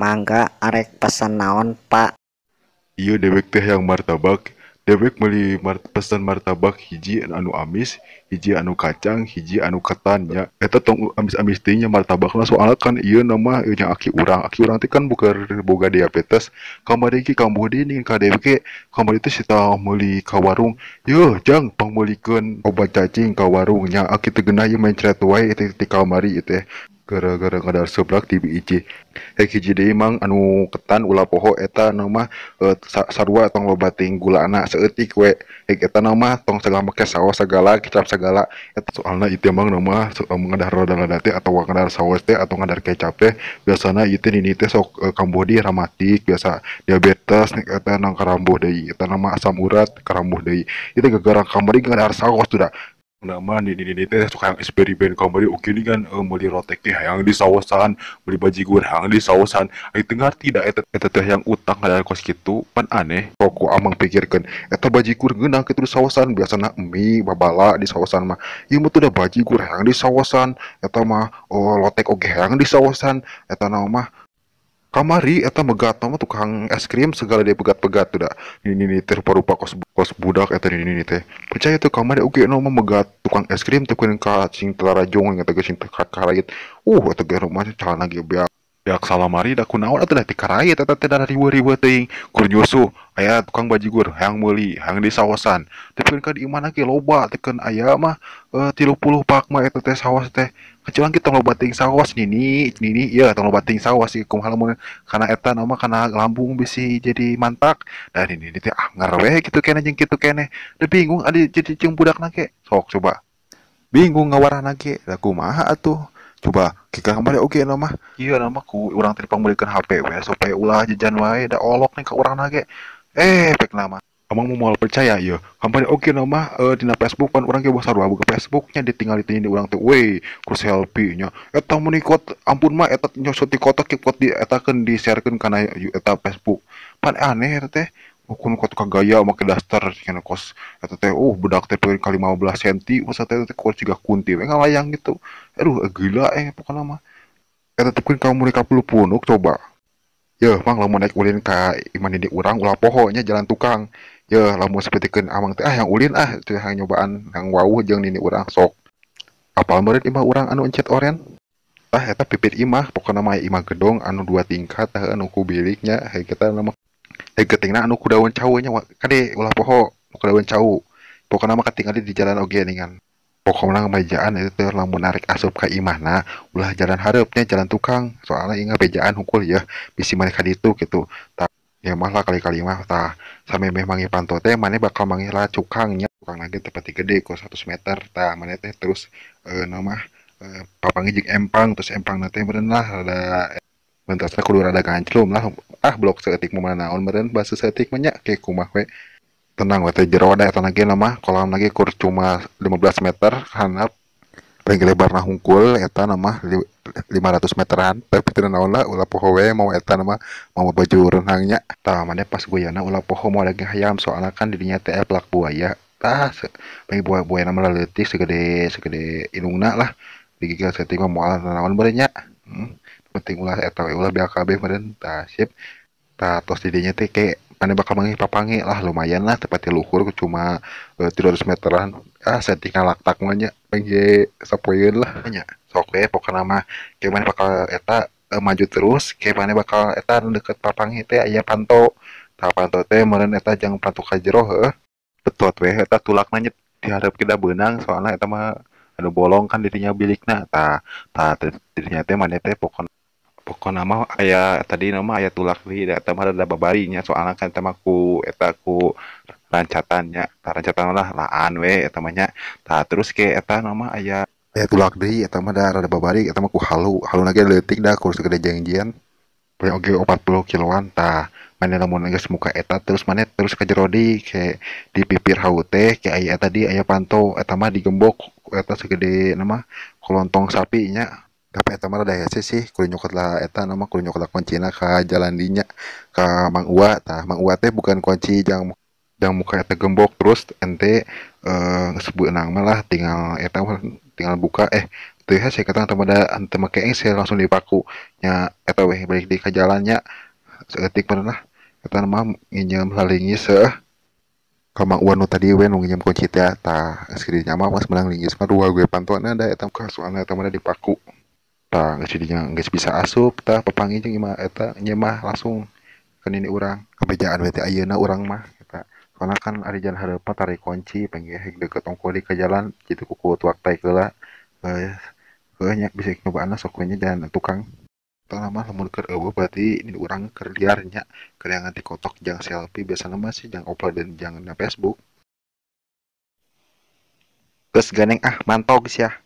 mangga are pesanaon Pak dewek teh yang martabak dewekmeli pesan martabak hijiian anu amis hiji anu kacang hiji anu kataannya martabak soalkankiuran bukanbuka diabetes kamiki ka warung peuliken obat cacing ka warungnya aki tegenai mencret identiari gara-gara ngadar seblak di BIJ hiji mang anu ketan ulah poho eta nama e, eh, sarwa tong loba tinggul gula anak seetik we hek eta nama tong segala make sawah segala kecap segala eta soalna itu emang nama so, eh, ngadar roda teh atau ngadar saus teh atau ngadar kecap teh biasana itu ini teh sok e, eh, kambodi ramatik biasa diabetes eta nang karambuh deui eta nama asam urat karambuh deui itu gara-gara kambodi ngadar saus sudah nama ini ini di teh suka yang eksperimen kembali oke ini kan uh, beli yang di sawasan beli bajigur yang di sawasan. ai dengar tidak ada eta teh yang utang ada kos gitu pan aneh kok amang pikirkan baju bajigur geunah kitu di biasa nak mie babala di sawasan mah ieu mah udah bajigur yang di sawasan. eta mah oh, lotek yang di sawasan. eta nama mah kamari eta megat nama tukang es krim segala dia pegat-pegat tuh dak. ini ini teh rupa kos kos budak eta ini ini teh percaya tuh kamari oke okay, nama megat tukang es krim tuh kan kacing telara jong yang tegas cinta karayit uh eta ge rumahnya calon lagi biak biak salamari dah kunaon atau dah tikarayit eta teh dari ribu ribu teuing kur nyusuh aya tukang bajigur hang meuli hang di sawasan tapi kan di mana lagi loba tekan ayah mah eh, tilu puluh pak mah eta teh sawas teh kecuali kita lo bating sawas nini nini iya tong lo bating sawas sih kum halamun karena eta nama karena lambung bisa jadi mantak dan nah, ini ini ah ngarwe gitu kene jeng gitu kene udah bingung ada jadi cing budak nake sok coba bingung ngawarah nake aku mah atuh coba kita kembali oke okay, nama iya nama ku orang telepon belikan HP we supaya ulah jajan wae da olok nih ke orang nake eh pek nama Emang mau percaya ya kampanye oke okay, nama uh, di Facebook kan orang bahasa sarua buka Facebooknya ditinggal ditinggal di orang tuh weh kurs selfie nya eta menikot ampun mah eta nyosot di kota kipot di etakan di sharekan karena eta Facebook pan aneh eta teh Ukun oh, kot kagaya make daster karena kos eta teh oh bedak teh pengen kali 15 cm masa teh teh kurs juga kunti we ngalayang gitu aduh eh, gila eh pokoknya mah eta teh kamu mereka puluh punuk coba Ya, mang lamun naik ulin ka imani di urang ulah pohonya jalan tukang ya lamun kan, amang teh ah yang ulin ah teh yang nyobaan yang wow jeung nini orang sok apa merit imah urang anu encet oren Ah, eta pipit imah pokona mah imah gedong anu dua tingkat tah anu ku biliknya hei kita nama anu hei getingna anu ku daun cau kade ulah poho ku daun cau pokona mah katingali di jalan oge ningan pokoknya bejaan itu teh lamun narik asup imah imahna ulah jalan harapnya jalan tukang soalnya ingat bejaan hukul ya bisi mereka itu gitu ya mah kali-kali mah tah sampai meh mangi pantau teh mana bakal mangi lah cukangnya cukang lagi tepat gede kok 100 meter tah mana teh terus eh, nama eh, papangi jik empang terus empang nanti beren lah ada saya kudu rada kancilum lah ah blok seketik mau mana naon beren bahasa seetik banyak kayak kumah we tenang we teh jero ada tenang lagi nama kolam lagi kur cuma 15 meter hanap paling lebar nah hungkul eta nama 500 meteran tapi tidak naon lah ulah poho we mau eta nama mau baju renangnya tah mana pas buayana ulah poho mau lagi hayam soalnya kan dirinya teh pelak buaya tah pengen buaya buaya nama leutik segede segede inungna lah digigal setting mah mau naon barenya hmm. penting ulah eta we ulah kabeh meren tah sip tah tos dirinya teh kayak mana bakal mangi papangi lah lumayan lah tepatnya luhur cuma 300 eh, meteran ah setting laktak mah ge sapoieun lah nya sok we pokokna mah kayak bakal eta eh, maju terus kayak bakal eta deket papang itu aya panto tak panto teh meureun eta jangan panto ka jero betul betot we eta tulak nanya diharap kita benang soalnya eta mah ada anu bolong kan dirinya bilikna ta ta dirinya teh mana teh pokokna pokoknya mah ayah tadi nama ayah tulak di datang mah ada babarinya soalnya kan eta mah ku ku rancatannya rancatan lah laan we eta mah terus ke eta nama ayah, aya tulak deui eta mah da rada babari eta mah ku halu halu lagi leutik dah kurus gede janjian punya empat 40 kiloan tah mana lamun geus muka eta terus mana terus ke di ke di pipir hau teh ke ayah tadi ayah pantau, panto eta mah digembok eta segede nama kolontong sapinya tapi eta mah rada hese sih kudu nyokot lah eta nama kudu nyokot lah kuncina ke jalan dinya ke Mang uat, tah Mang uat teh bukan kunci yang yang muka eta gembok terus ente uh, sebut nama lah tinggal eta ya tinggal buka eh tuh ya saya kata teman ada ente make saya langsung dipaku nya eta ya weh balik di ke jalannya seetik pernah kata mah nginjem halingi se kama uanu tadi weh nginjam nginjem kunci teh tak sekali mah pas menang linggis mah dua gue pantuan ada eta ya ka soalnya teman ada dipaku nggak geus nggak geus bisa asup ta pepangi jeung ima eta nyemah langsung kan ini orang kebejaan teh ayeuna orang mah karena kan ada jalan hadapan tarik kunci pengen deket ongkoli ke jalan gitu kuku waktu kela banyak bisa nyoba anak sokonya dan tukang lama lamun ke ewe berarti ini orang ke liarnya ke yang kotok jang selfie biasa biasanya sih jangan upload dan jangan na Facebook terus ganeng ah mantau guys ya